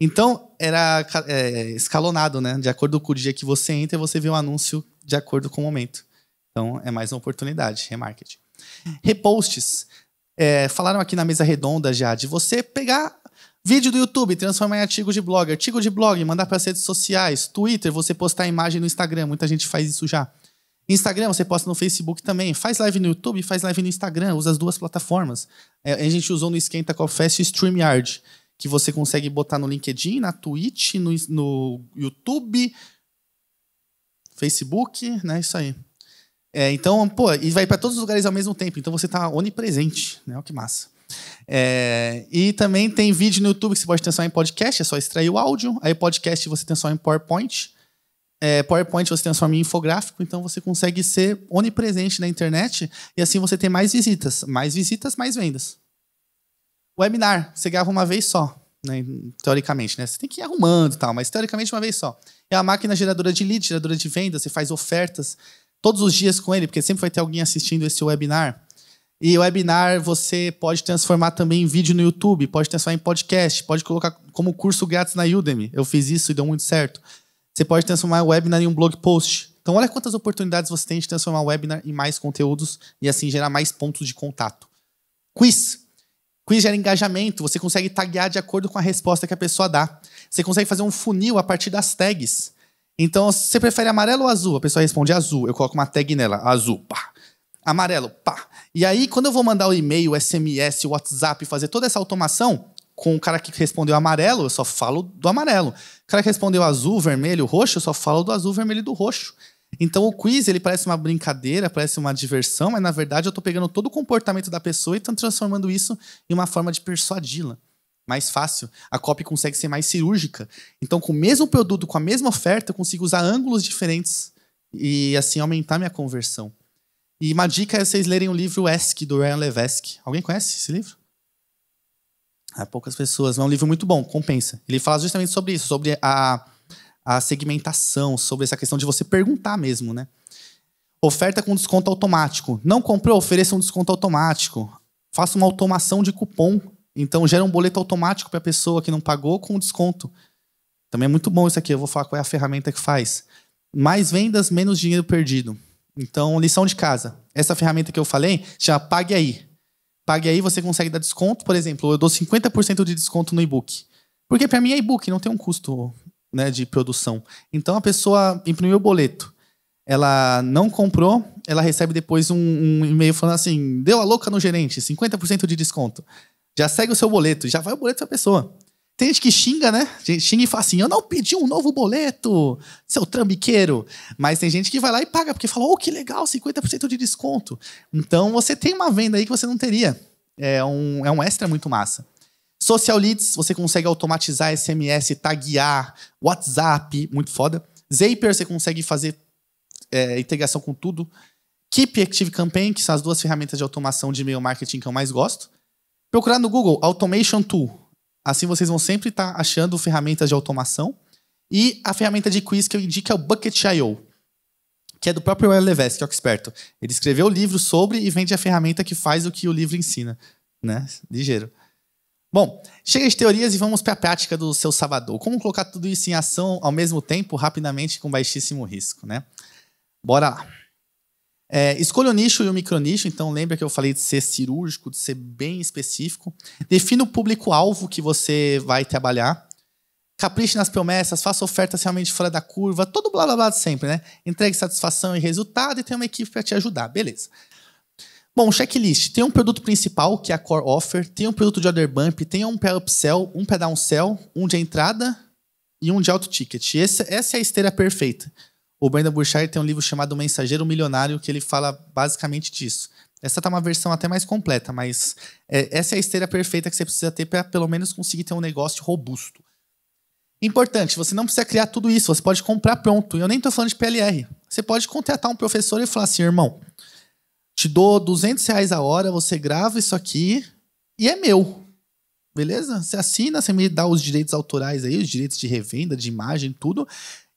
Então era é, escalonado, né? De acordo com o dia que você entra, você vê o um anúncio de acordo com o momento. Então é mais uma oportunidade, remarketing. Reposts. É, falaram aqui na mesa redonda já de você pegar vídeo do YouTube, transformar em artigo de blog, artigo de blog, mandar para as redes sociais, Twitter, você postar a imagem no Instagram, muita gente faz isso já. Instagram, você posta no Facebook também. Faz live no YouTube, faz live no Instagram, usa as duas plataformas. É, a gente usou no Esquenta confesso e StreamYard, que você consegue botar no LinkedIn, na Twitch, no, no YouTube, Facebook, né? Isso aí. É, então, pô, e vai para todos os lugares ao mesmo tempo. Então você tá onipresente, né? Olha que massa. É, e também tem vídeo no YouTube que você pode transformar em podcast, é só extrair o áudio. Aí podcast você transforma em PowerPoint. É, PowerPoint você transforma em infográfico, então você consegue ser onipresente na internet e assim você tem mais visitas. Mais visitas, mais vendas. Webinar, você grava uma vez só, né? teoricamente, né? Você tem que ir arrumando e tal, mas teoricamente uma vez só. É a máquina geradora de leads geradora de vendas, você faz ofertas, todos os dias com ele, porque sempre vai ter alguém assistindo esse webinar. E webinar você pode transformar também em vídeo no YouTube, pode transformar em podcast, pode colocar como curso grátis na Udemy. Eu fiz isso e deu muito certo. Você pode transformar o webinar em um blog post. Então, olha quantas oportunidades você tem de transformar o webinar em mais conteúdos e assim gerar mais pontos de contato. Quiz. Quiz gera engajamento, você consegue taguear de acordo com a resposta que a pessoa dá. Você consegue fazer um funil a partir das tags. Então, você prefere amarelo ou azul? A pessoa responde azul. Eu coloco uma tag nela, azul, pá. Amarelo, pá. E aí, quando eu vou mandar o e-mail, SMS, WhatsApp, fazer toda essa automação, com o cara que respondeu amarelo, eu só falo do amarelo. O cara que respondeu azul, vermelho, roxo, eu só falo do azul, vermelho e do roxo. Então o quiz ele parece uma brincadeira, parece uma diversão, mas na verdade eu estou pegando todo o comportamento da pessoa e estou transformando isso em uma forma de persuadi-la mais fácil, a copy consegue ser mais cirúrgica. Então, com o mesmo produto, com a mesma oferta, eu consigo usar ângulos diferentes e assim aumentar minha conversão. E uma dica é vocês lerem o livro ESC, do Ryan Levesque. Alguém conhece esse livro? Há ah, poucas pessoas, mas é um livro muito bom, compensa. Ele fala justamente sobre isso, sobre a, a segmentação, sobre essa questão de você perguntar mesmo, né? Oferta com desconto automático. Não comprou, ofereça um desconto automático. Faça uma automação de cupom então gera um boleto automático para a pessoa que não pagou com desconto. Também é muito bom isso aqui, eu vou falar qual é a ferramenta que faz. Mais vendas, menos dinheiro perdido. Então, lição de casa. Essa ferramenta que eu falei, já pague aí. Pague aí, você consegue dar desconto, por exemplo, eu dou 50% de desconto no e-book. Porque para mim é e-book, não tem um custo né, de produção. Então a pessoa imprimiu o boleto, ela não comprou, ela recebe depois um, um e-mail falando assim: deu a louca no gerente, 50% de desconto. Já segue o seu boleto, já vai o boleto da pessoa. Tem gente que xinga, né? Xinga e fala assim: eu não pedi um novo boleto, seu trambiqueiro. Mas tem gente que vai lá e paga, porque fala: oh, que legal, 50% de desconto. Então você tem uma venda aí que você não teria. É um, é um extra muito massa. Social Leads, você consegue automatizar SMS, taguear, WhatsApp, muito foda. Zaper, você consegue fazer é, integração com tudo. Keep Active Campaign, que são as duas ferramentas de automação de e-mail marketing que eu mais gosto. Procurar no Google Automation Tool. Assim vocês vão sempre estar tá achando ferramentas de automação. E a ferramenta de quiz que eu indico é o Bucket.io, que é do próprio Well Levesque, que é o experto. Ele escreveu o livro sobre e vende a ferramenta que faz o que o livro ensina. Né? Ligeiro. Bom, chega de teorias e vamos para a prática do seu Salvador. Como colocar tudo isso em ação ao mesmo tempo, rapidamente, com baixíssimo risco, né? Bora lá. É, escolha o nicho e o micronicho, então lembra que eu falei de ser cirúrgico, de ser bem específico. Defina o público-alvo que você vai trabalhar. Capriche nas promessas, faça ofertas realmente fora da curva, todo blá blá blá de sempre, né? Entregue satisfação e resultado e tem uma equipe para te ajudar, beleza. Bom, checklist. Tem um produto principal, que é a Core Offer, tem um produto de order bump, tem um para upsell, um para downsell, um de entrada e um de alto ticket. essa é a esteira perfeita. O Brandon Burchard tem um livro chamado Mensageiro Milionário que ele fala basicamente disso. Essa tá uma versão até mais completa, mas é, essa é a esteira perfeita que você precisa ter para pelo menos conseguir ter um negócio robusto. Importante, você não precisa criar tudo isso, você pode comprar pronto. E eu nem estou falando de PLR. Você pode contratar um professor e falar assim, irmão, te dou 200 reais a hora, você grava isso aqui e é meu. Beleza? Você assina, você me dá os direitos autorais aí, os direitos de revenda, de imagem, tudo.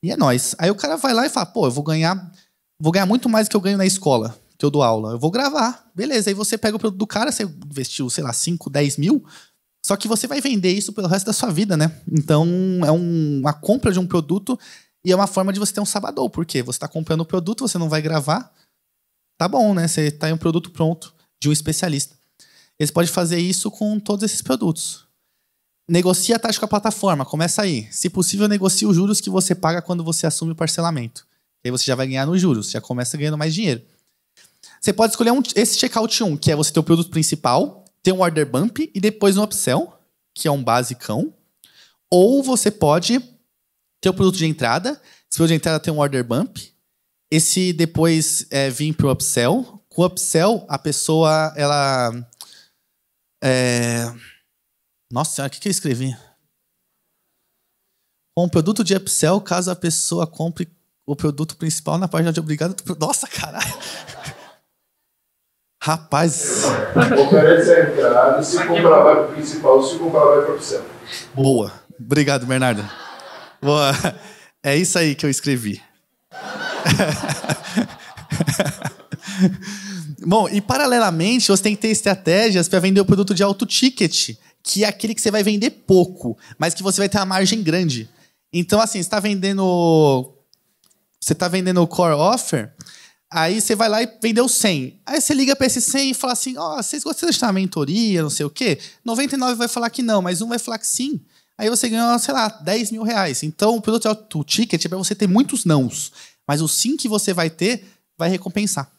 E é nós. Aí o cara vai lá e fala: pô, eu vou ganhar, vou ganhar muito mais do que eu ganho na escola, que eu dou aula. Eu vou gravar. Beleza. Aí você pega o produto do cara, você investiu, sei lá, 5, 10 mil. Só que você vai vender isso pelo resto da sua vida, né? Então, é um, uma compra de um produto e é uma forma de você ter um sabadão, porque você está comprando o produto, você não vai gravar. Tá bom, né? Você está em um produto pronto de um especialista. Eles podem fazer isso com todos esses produtos. Negocie a taxa com a plataforma, começa aí. Se possível, negocie os juros que você paga quando você assume o parcelamento. Aí você já vai ganhar nos juros, já começa ganhando mais dinheiro. Você pode escolher um, esse checkout 1, que é você ter o produto principal, ter um order bump e depois um upsell, que é um basicão. Ou você pode ter o produto de entrada, esse produto de entrada tem um order bump, esse depois é, vir para o upsell. Com o upsell, a pessoa, ela... É, nossa senhora, o que, que eu escrevi? Com o produto de upsell, caso a pessoa compre o produto principal na página de obrigado. Nossa, caralho! Rapaz! Oferece a entrada, se comprar vai para o principal, se comprar vai para o Boa. Obrigado, Bernardo. Boa. É isso aí que eu escrevi. Bom, e paralelamente, você tem que ter estratégias para vender o produto de alto ticket, que é aquele que você vai vender pouco, mas que você vai ter uma margem grande. Então, assim, você está vendendo. Você está vendendo core offer, aí você vai lá e vendeu 100. Aí você liga para esse 100 e fala assim: Ó, oh, vocês gostam de estar na mentoria, não sei o quê? 99 vai falar que não, mas um vai falar que sim. Aí você ganhou, sei lá, 10 mil reais. Então, o produto é ticket é para você ter muitos nãos, mas o sim que você vai ter vai recompensar.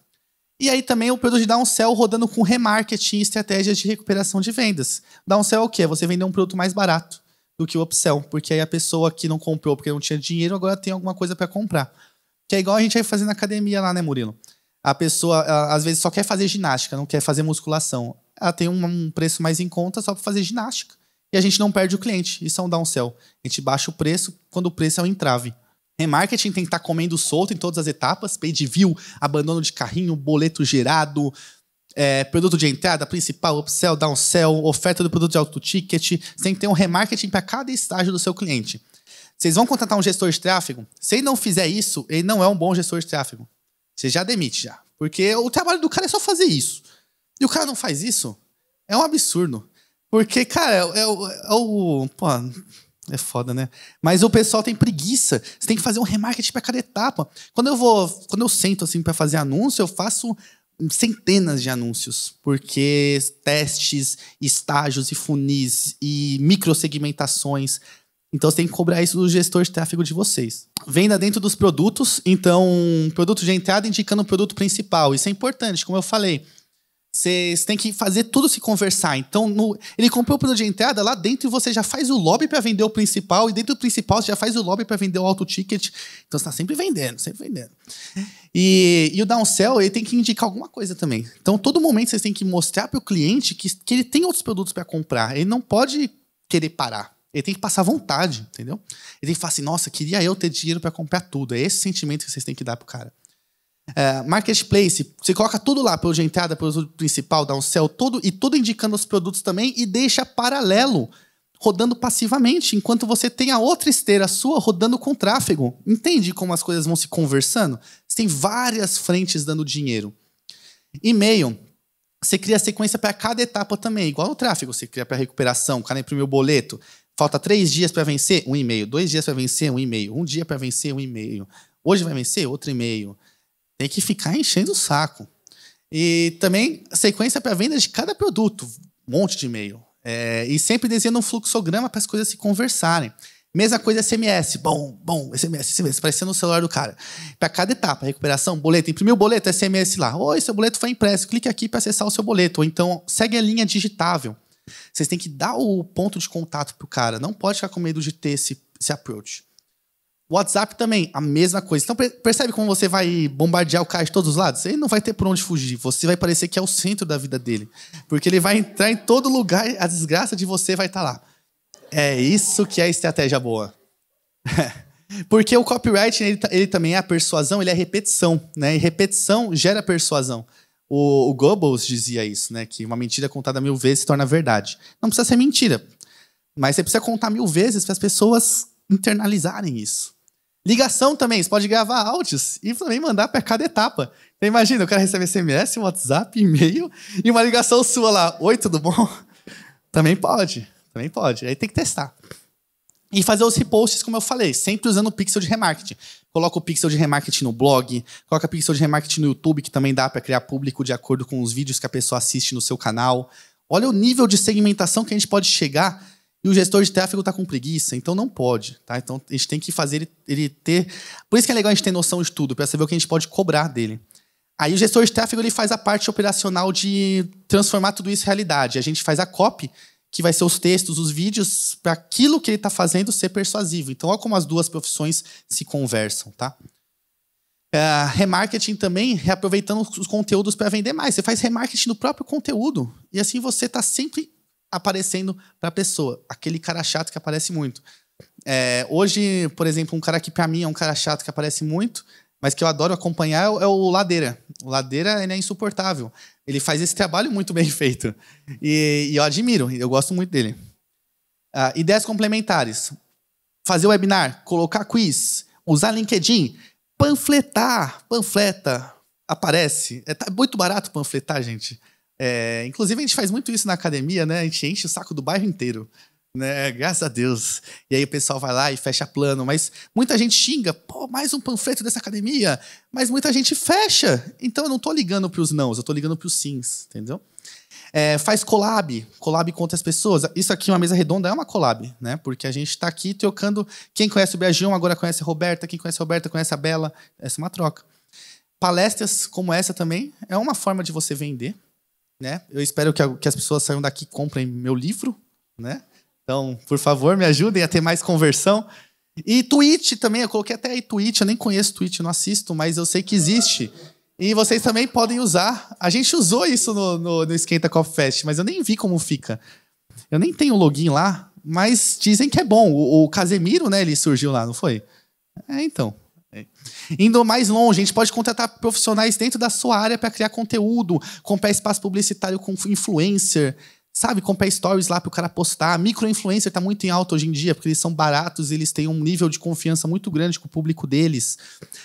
E aí também o produto de downsell rodando com remarketing e estratégias de recuperação de vendas. Downsell é o quê? É você vender um produto mais barato do que o upsell, porque aí a pessoa que não comprou porque não tinha dinheiro agora tem alguma coisa para comprar. Que é igual a gente vai fazer na academia lá, né, Murilo? A pessoa às vezes só quer fazer ginástica, não quer fazer musculação. Ela tem um, um preço mais em conta só para fazer ginástica. E a gente não perde o cliente. Isso é um downsell. A gente baixa o preço quando o preço é um entrave. Remarketing tem que estar tá comendo solto em todas as etapas: page view, abandono de carrinho, boleto gerado, é, produto de entrada, principal, upsell, downsell, oferta do produto de alto ticket. Você tem que ter um remarketing para cada estágio do seu cliente. Vocês vão contratar um gestor de tráfego? Se ele não fizer isso, ele não é um bom gestor de tráfego. Você já demite já. Porque o trabalho do cara é só fazer isso. E o cara não faz isso? É um absurdo. Porque, cara, é o. É o é pô, é foda, né? Mas o pessoal tem preguiça. Você tem que fazer um remarketing para cada etapa. Quando eu vou, quando eu sento assim para fazer anúncio, eu faço centenas de anúncios, porque testes, estágios e funis e microsegmentações. Então você tem que cobrar isso do gestor de tráfego de vocês. Venda dentro dos produtos, então produto de entrada indicando o produto principal. Isso é importante, como eu falei. Vocês têm que fazer tudo se conversar. Então, no, ele comprou o produto de entrada, lá dentro você já faz o lobby para vender o principal, e dentro do principal você já faz o lobby para vender o auto-ticket. Então, você está sempre vendendo, sempre vendendo. E, e o downsell, ele tem que indicar alguma coisa também. Então, todo momento vocês têm que mostrar para o cliente que, que ele tem outros produtos para comprar. Ele não pode querer parar. Ele tem que passar vontade, entendeu? Ele tem que falar assim: nossa, queria eu ter dinheiro para comprar tudo. É esse sentimento que vocês têm que dar pro cara. É, marketplace, você coloca tudo lá, produto de entrada, produto principal, downsell, todo, e tudo indicando os produtos também e deixa paralelo, rodando passivamente, enquanto você tem a outra esteira sua rodando com tráfego. Entende como as coisas vão se conversando? Você tem várias frentes dando dinheiro. E-mail, você cria sequência para cada etapa também, igual o tráfego, você cria para recuperação, o cara imprimiu o boleto, falta três dias para vencer, um e-mail, dois dias para vencer, um e-mail, um dia para vencer, um e-mail, hoje vai vencer, outro e-mail. Tem que ficar enchendo o saco. E também sequência para venda de cada produto, um monte de e-mail. É, e sempre desenhando um fluxograma para as coisas se conversarem. Mesma coisa SMS, bom, bom, SMS, SMS, parecendo o celular do cara. Para cada etapa, recuperação, boleto, imprimir o boleto, SMS lá. Oi, seu boleto foi impresso, clique aqui para acessar o seu boleto. Ou então, segue a linha digitável. Vocês têm que dar o ponto de contato pro cara. Não pode ficar com medo de ter esse, esse approach. WhatsApp também, a mesma coisa. Então percebe como você vai bombardear o cara de todos os lados? Ele não vai ter por onde fugir. Você vai parecer que é o centro da vida dele. Porque ele vai entrar em todo lugar, a desgraça de você vai estar tá lá. É isso que é estratégia boa. Porque o copyright, ele, ele, também é a persuasão, ele é repetição, né? E repetição gera persuasão. O, o Goebbels dizia isso, né? Que uma mentira contada mil vezes se torna verdade. Não precisa ser mentira, mas você precisa contar mil vezes para as pessoas internalizarem isso. Ligação também, você pode gravar áudios e também mandar para cada etapa. Então imagina, eu cara receber SMS, WhatsApp, e-mail e uma ligação sua lá. Oi, tudo bom? Também pode, também pode. Aí tem que testar. E fazer os reposts, como eu falei, sempre usando o pixel de remarketing. Coloca o pixel de remarketing no blog, coloca o pixel de remarketing no YouTube, que também dá para criar público de acordo com os vídeos que a pessoa assiste no seu canal. Olha o nível de segmentação que a gente pode chegar e o gestor de tráfego está com preguiça, então não pode, tá? Então a gente tem que fazer ele, ele ter. Por isso que é legal a gente ter noção de tudo, para saber o que a gente pode cobrar dele. Aí o gestor de tráfego ele faz a parte operacional de transformar tudo isso em realidade. A gente faz a copy, que vai ser os textos, os vídeos, para aquilo que ele está fazendo ser persuasivo. Então, olha como as duas profissões se conversam, tá? É, remarketing também, reaproveitando os conteúdos para vender mais. Você faz remarketing do próprio conteúdo. E assim você está sempre aparecendo para a pessoa. Aquele cara chato que aparece muito. É, hoje, por exemplo, um cara que para mim é um cara chato que aparece muito, mas que eu adoro acompanhar é o, é Ladeira. O Ladeira ele é insuportável. Ele faz esse trabalho muito bem feito. E, e eu admiro, eu gosto muito dele. Ah, ideias complementares. Fazer webinar, colocar quiz, usar LinkedIn, panfletar, panfleta, aparece. É tá muito barato panfletar, gente. É, inclusive, a gente faz muito isso na academia, né? A gente enche o saco do bairro inteiro. Né? Graças a Deus. E aí o pessoal vai lá e fecha plano, mas muita gente xinga, pô, mais um panfleto dessa academia, mas muita gente fecha. Então eu não tô ligando para os nãos, eu tô ligando para os sims, entendeu? É, faz collab, collab com outras pessoas. Isso aqui, uma mesa redonda, é uma collab, né? Porque a gente está aqui trocando. Quem conhece o Beijão agora conhece a Roberta, quem conhece a Roberta conhece a Bela. Essa é uma troca. Palestras como essa também é uma forma de você vender, né? Eu espero que, que as pessoas saiam daqui e comprem meu livro, né? Então, por favor, me ajudem a ter mais conversão. E Twitch também, eu coloquei até aí Twitch, eu nem conheço Twitch, não assisto, mas eu sei que existe. E vocês também podem usar. A gente usou isso no, no, no Esquenta Coffee Fest, mas eu nem vi como fica. Eu nem tenho login lá, mas dizem que é bom. O, o Casemiro, né, ele surgiu lá, não foi? É, então. É. Indo mais longe, a gente pode contratar profissionais dentro da sua área para criar conteúdo, comprar espaço publicitário com influencer, sabe? Comprar stories lá para o cara postar. Microinfluencer está muito em alta hoje em dia, porque eles são baratos, eles têm um nível de confiança muito grande com o público deles.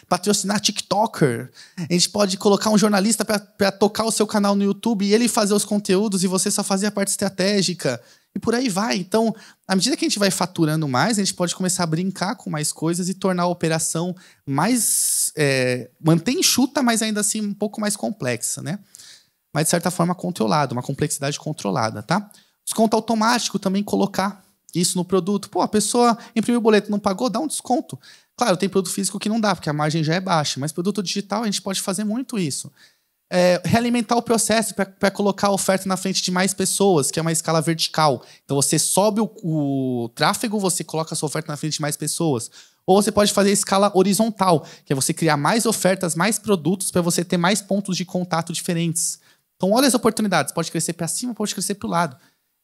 Patrocinar TikToker. A gente pode colocar um jornalista para tocar o seu canal no YouTube e ele fazer os conteúdos e você só fazer a parte estratégica e por aí vai. Então, à medida que a gente vai faturando mais, a gente pode começar a brincar com mais coisas e tornar a operação mais. É, manter enxuta, mas ainda assim um pouco mais complexa, né? Mas, de certa forma, controlada, uma complexidade controlada, tá? Desconto automático também colocar isso no produto. Pô, a pessoa imprimiu o boleto não pagou, dá um desconto. Claro, tem produto físico que não dá, porque a margem já é baixa, mas produto digital a gente pode fazer muito isso é, realimentar o processo para colocar a oferta na frente de mais pessoas, que é uma escala vertical. Então você sobe o, o, tráfego, você coloca a sua oferta na frente de mais pessoas. Ou você pode fazer a escala horizontal, que é você criar mais ofertas, mais produtos para você ter mais pontos de contato diferentes. Então olha as oportunidades, pode crescer para cima, pode crescer para o lado.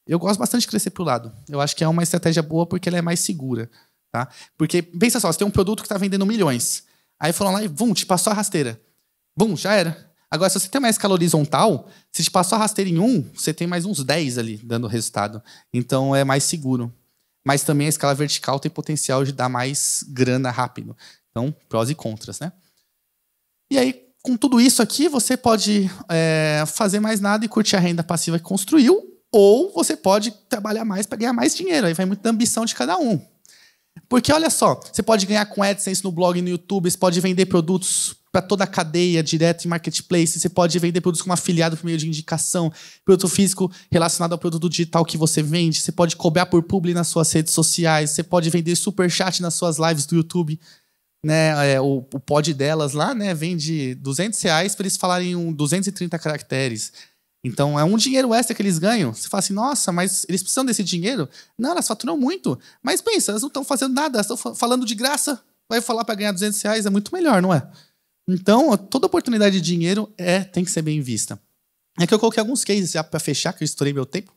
Eu gosto bastante de crescer para o lado. Eu acho que é uma estratégia boa porque ela é mais segura, tá? Porque pensa só, você tem um produto que está vendendo milhões. Aí foram lá e vum, te passou a rasteira. Bum, já era. Agora, se você tem uma escala horizontal, se te passou a rasteira em um, você tem mais uns 10 ali dando resultado. Então é mais seguro. Mas também a escala vertical tem potencial de dar mais grana rápido. Então, prós e contras, né? E aí, com tudo isso aqui, você pode é, fazer mais nada e curtir a renda passiva que construiu, ou você pode trabalhar mais para ganhar mais dinheiro. Aí vai muito da ambição de cada um. Porque olha só, você pode ganhar com AdSense no blog, no YouTube, você pode vender produtos para toda a cadeia, direto em marketplace. Você pode vender produtos como afiliado por meio de indicação, produto físico relacionado ao produto digital que você vende. Você pode cobrar por publi nas suas redes sociais. Você pode vender super chat nas suas lives do YouTube. Né, é, o, o pod delas lá né, vende 200 reais para eles falarem um 230 caracteres. Então é um dinheiro extra que eles ganham. Você fala assim, nossa, mas eles precisam desse dinheiro? Não, elas faturam muito. Mas pensa, elas não estão fazendo nada, elas estão falando de graça. Vai falar para ganhar 200 reais, é muito melhor, não é? Então, toda oportunidade de dinheiro é tem que ser bem vista. É que eu coloquei alguns cases já para fechar, que eu estourei meu tempo.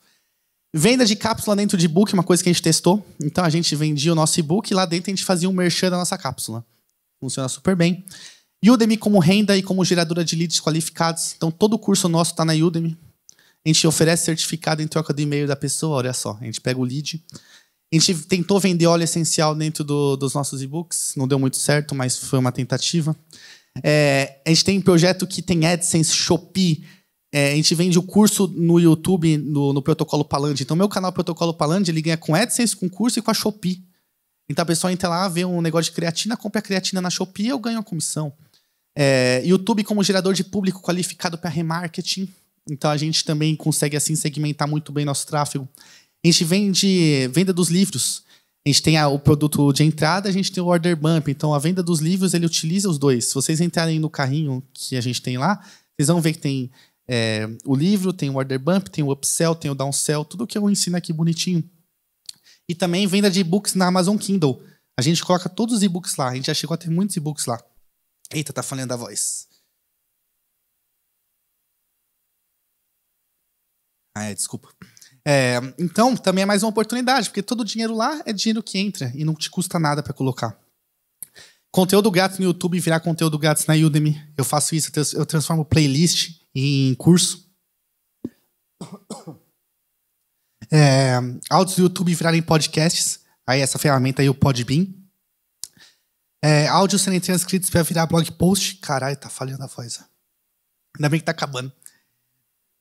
Venda de cápsula dentro de book, uma coisa que a gente testou. Então, a gente vendia o nosso e-book e lá dentro a gente fazia um merchan da nossa cápsula. Funciona super bem. Udemy como renda e como geradora de leads qualificados. Então, todo o curso nosso está na Udemy. A gente oferece certificado em troca do e-mail da pessoa, olha só. A gente pega o lead. A gente tentou vender óleo essencial dentro do, dos nossos e-books. Não deu muito certo, mas foi uma tentativa. É, a gente tem projeto que tem AdSense, Shopee. É, a gente vende o curso no YouTube, no, no Protocolo Paland. Então, meu canal Protocolo Paland, ele ganha com AdSense, com curso e com a Shopee. Então, a pessoa entra lá, vê um negócio de creatina, compra a creatina na Shopee eu ganho a comissão. É, YouTube como gerador de público qualificado para remarketing. Então, a gente também consegue, assim, segmentar muito bem nosso tráfego. A gente vende venda dos livros a gente tem a, o produto de entrada, a gente tem o order bump. Então, a venda dos livros, ele utiliza os dois. Se vocês entrarem no carrinho que a gente tem lá, vocês vão ver que tem é, o livro, tem o order bump, tem o upsell, tem o downsell, tudo que eu ensino aqui bonitinho. E também venda de e-books na Amazon Kindle. A gente coloca todos os e-books lá. A gente já chegou a ter muitos e-books lá. Eita, tá falhando a voz. Ah, é, desculpa. É, então, também é mais uma oportunidade, porque todo o dinheiro lá é dinheiro que entra e não te custa nada para colocar. Conteúdo grátis no YouTube virar conteúdo grátis na Udemy. Eu faço isso, eu transformo playlist em curso. É, áudios do YouTube virarem podcasts. Aí essa ferramenta aí, o Podbean. É, áudios serem transcritos para virar blog post. Caralho, tá falhando a voz. Ainda bem que tá acabando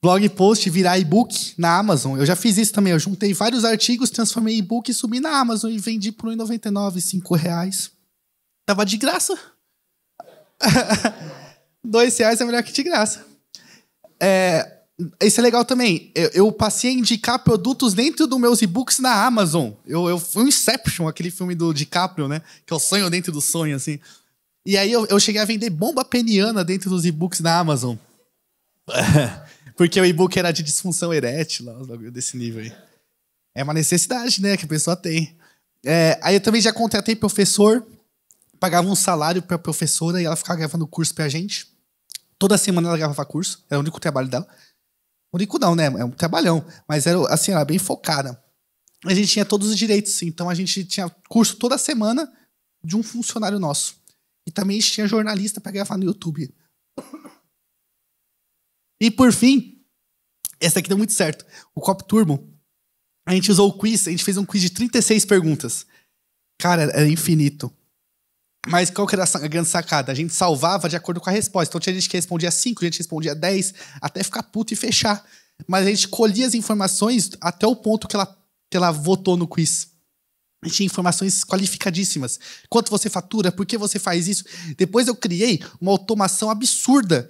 blog post virar e-book na Amazon. Eu já fiz isso também. Eu juntei vários artigos, transformei em e-book, e subi na Amazon e vendi por R$ 1,99, 5 reais. Tava de graça. Dois reais é melhor que de graça. É, isso é legal também. Eu, eu, passei a indicar produtos dentro dos meus e-books na Amazon. Eu, eu fui um Inception, aquele filme do DiCaprio, né? Que é o sonho dentro do sonho, assim. E aí eu, eu cheguei a vender bomba peniana dentro dos e-books na Amazon. Porque o e-book era de disfunção erétil, lá, desse nível aí. É uma necessidade, né, que a pessoa tem. É, aí eu também já contratei professor, pagava um salário pra professora e ela ficava gravando curso pra gente. Toda semana ela gravava curso, era o único trabalho dela. O único não, né? É um trabalhão. Mas era, assim, era bem focada. A gente tinha todos os direitos, então a gente tinha curso toda semana de um funcionário nosso. E também a gente tinha jornalista para gravar no YouTube. E por fim, essa aqui deu muito certo. O Cop Turbo. A gente usou o quiz, a gente fez um quiz de 36 perguntas. Cara, era é infinito. Mas qual que era a grande sacada? A gente salvava de acordo com a resposta. Então tinha gente que respondia 5, gente respondia 10, até ficar puto e fechar. Mas a gente colhia as informações até o ponto que ela, que ela votou no quiz. A gente tinha informações qualificadíssimas. Quanto você fatura, por que você faz isso. Depois eu criei uma automação absurda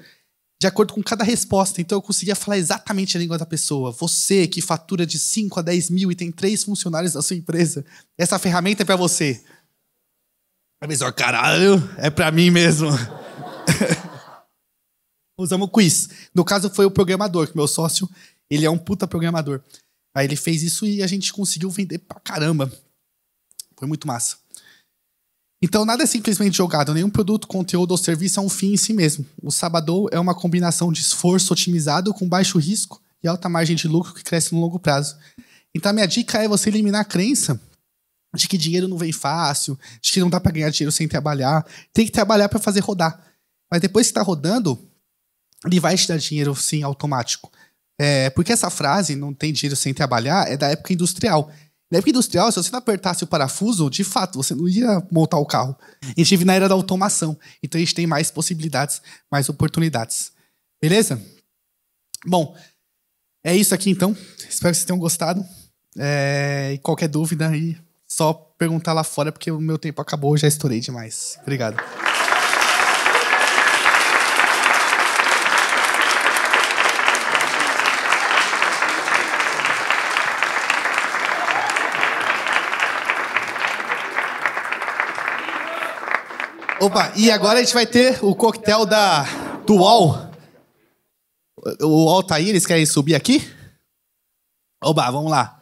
de acordo com cada resposta. Então eu conseguia falar exatamente a língua da pessoa. Você que fatura de 5 a 10 mil e tem três funcionários da sua empresa, essa ferramenta é para você. A melhor caralho, é para mim mesmo. Usamos o quiz. No caso foi o programador, que meu sócio, ele é um puta programador. Aí ele fez isso e a gente conseguiu vender pra caramba. Foi muito massa. Então, nada é simplesmente jogado, nenhum produto, conteúdo ou serviço é um fim em si mesmo. O Sabadou é uma combinação de esforço otimizado com baixo risco e alta margem de lucro que cresce no longo prazo. Então, a minha dica é você eliminar a crença de que dinheiro não vem fácil, de que não dá para ganhar dinheiro sem trabalhar. Tem que trabalhar para fazer rodar. Mas depois que está rodando, ele vai te dar dinheiro, sim, automático. É, porque essa frase, não tem dinheiro sem trabalhar, é da época industrial. Na época industrial, se você não apertasse o parafuso, de fato, você não ia montar o carro. A gente vive na era da automação. Então a gente tem mais possibilidades, mais oportunidades. Beleza? Bom, é isso aqui então. Espero que vocês tenham gostado. É, qualquer dúvida aí, só perguntar lá fora, porque o meu tempo acabou, já estourei demais. Obrigado. Opa, e agora a gente vai ter o coquetel da do UOL. O tá Altair, eles querem subir aqui? Oba, vamos lá.